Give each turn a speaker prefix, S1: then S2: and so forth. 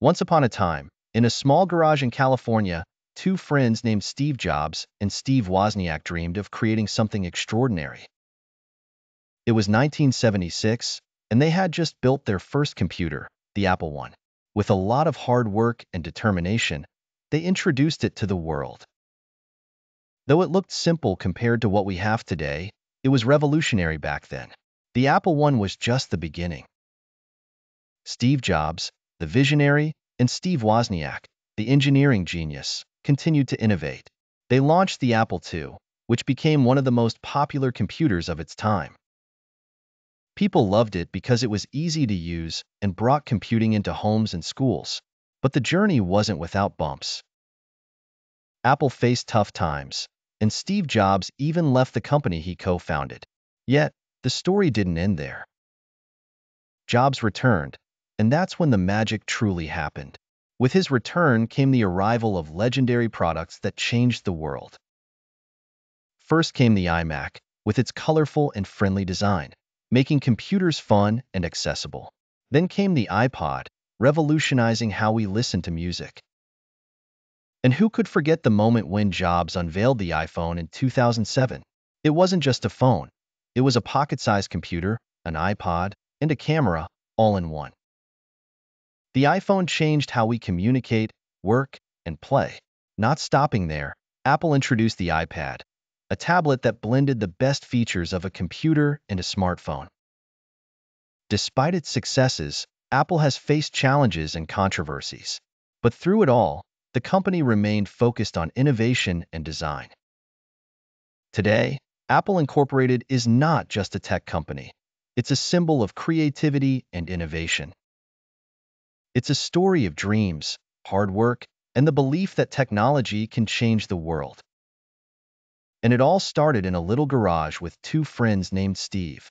S1: Once upon a time, in a small garage in California, two friends named Steve Jobs and Steve Wozniak dreamed of creating something extraordinary. It was 1976, and they had just built their first computer, the Apple I. With a lot of hard work and determination, they introduced it to the world. Though it looked simple compared to what we have today, it was revolutionary back then. The Apple I was just the beginning. Steve Jobs, the visionary, and Steve Wozniak, the engineering genius, continued to innovate. They launched the Apple II, which became one of the most popular computers of its time. People loved it because it was easy to use and brought computing into homes and schools, but the journey wasn't without bumps. Apple faced tough times, and Steve Jobs even left the company he co founded. Yet, the story didn't end there. Jobs returned, and that's when the magic truly happened. With his return came the arrival of legendary products that changed the world. First came the iMac, with its colorful and friendly design, making computers fun and accessible. Then came the iPod, revolutionizing how we listen to music. And who could forget the moment when Jobs unveiled the iPhone in 2007? It wasn't just a phone. It was a pocket-sized computer, an iPod, and a camera, all in one. The iPhone changed how we communicate, work, and play. Not stopping there, Apple introduced the iPad, a tablet that blended the best features of a computer and a smartphone. Despite its successes, Apple has faced challenges and controversies. But through it all, the company remained focused on innovation and design. Today, Apple Incorporated is not just a tech company, it's a symbol of creativity and innovation. It's a story of dreams, hard work, and the belief that technology can change the world. And it all started in a little garage with two friends named Steve.